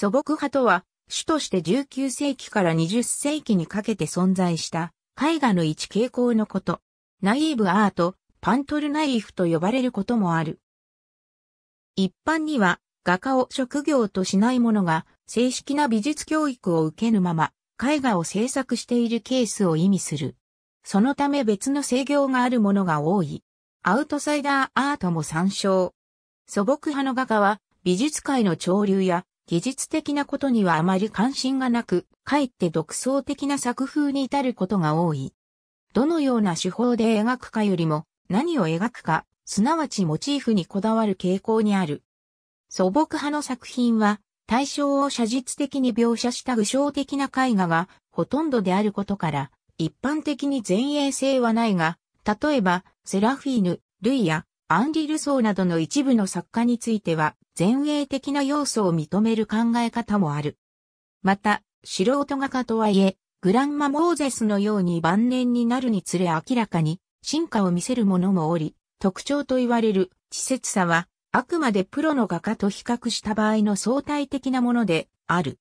素朴派とは、主として19世紀から20世紀にかけて存在した絵画の一傾向のこと。ナイーブアート、パントルナイフと呼ばれることもある。一般には画家を職業としない者が正式な美術教育を受けぬまま絵画を制作しているケースを意味する。そのため別の制御があるものが多い。アウトサイダーアートも参照。素朴派の画家は美術界の潮流や技術的なことにはあまり関心がなく、かえって独創的な作風に至ることが多い。どのような手法で描くかよりも、何を描くか、すなわちモチーフにこだわる傾向にある。素朴派の作品は、対象を写実的に描写した具象的な絵画がほとんどであることから、一般的に前衛性はないが、例えば、セラフィーヌ、ルイや、アンリ・ルソーなどの一部の作家については、前衛的な要素を認める考え方もある。また、素人画家とはいえ、グランマ・モーゼスのように晩年になるにつれ明らかに進化を見せるものもおり、特徴と言われる稚拙さは、あくまでプロの画家と比較した場合の相対的なものである。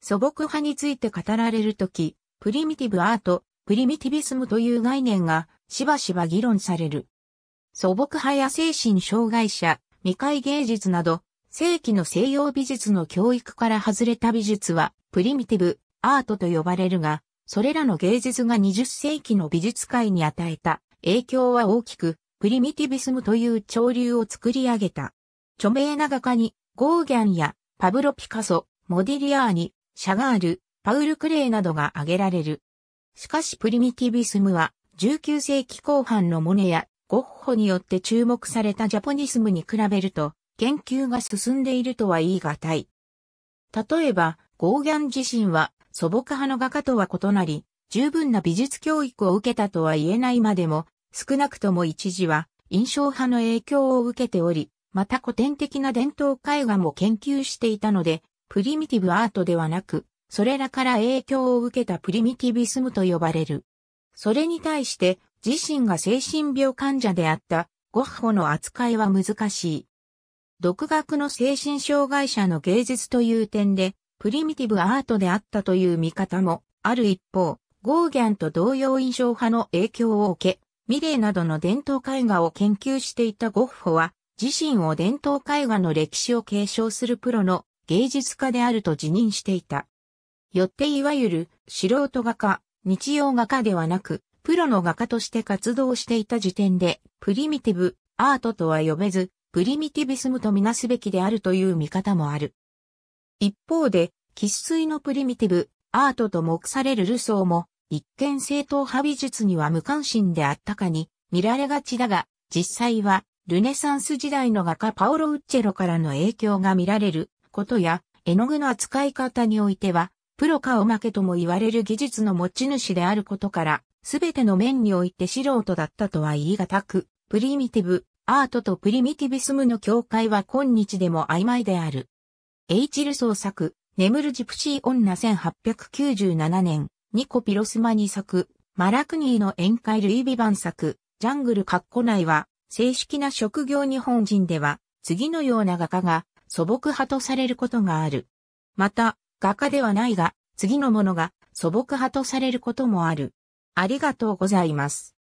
素朴派について語られるとき、プリミティブアート、プリミティビスムという概念がしばしば議論される。素朴派や精神障害者、未開芸術など世紀の西洋美術の教育から外れた美術は、プリミティブ、アートと呼ばれるが、それらの芸術が20世紀の美術界に与えた影響は大きく、プリミティビスムという潮流を作り上げた。著名な画家に、ゴーギャンやパブロ・ピカソ、モディリアーニ、シャガール、パウル・クレイなどが挙げられる。しかしプリミティビスムは、19世紀後半のモネやゴッホによって注目されたジャポニスムに比べると、研究が進んでいるとは言い難い。例えば、ゴーギャン自身は素朴派の画家とは異なり、十分な美術教育を受けたとは言えないまでも、少なくとも一時は印象派の影響を受けており、また古典的な伝統絵画も研究していたので、プリミティブアートではなく、それらから影響を受けたプリミティビスムと呼ばれる。それに対して、自身が精神病患者であったゴッホの扱いは難しい。独学の精神障害者の芸術という点で、プリミティブアートであったという見方もある一方、ゴーギャンと同様印象派の影響を受け、ミレーなどの伝統絵画を研究していたゴッホは、自身を伝統絵画の歴史を継承するプロの芸術家であると自認していた。よっていわゆる素人画家、日曜画家ではなく、プロの画家として活動していた時点で、プリミティブ、アートとは呼べず、プリミティビスムとみなすべきであるという見方もある。一方で、喫水のプリミティブ、アートと目されるルソーも、一見正統派美術には無関心であったかに見られがちだが、実際は、ルネサンス時代の画家パオロ・ウッチェロからの影響が見られることや、絵の具の扱い方においては、プロかおまけとも言われる技術の持ち主であることから、すべての面において素人だったとは言い難く、プリミティブ、アートとプリミティビスムの境界は今日でも曖昧である。エイチルソ作、眠るジプシー女1897年、ニコピロスマニ作、マラクニーの宴会ルイ・ビバン作、ジャングルカッコ内は、正式な職業日本人では、次のような画家が素朴派とされることがある。また、画家ではないが、次のものが素朴派とされることもある。ありがとうございます。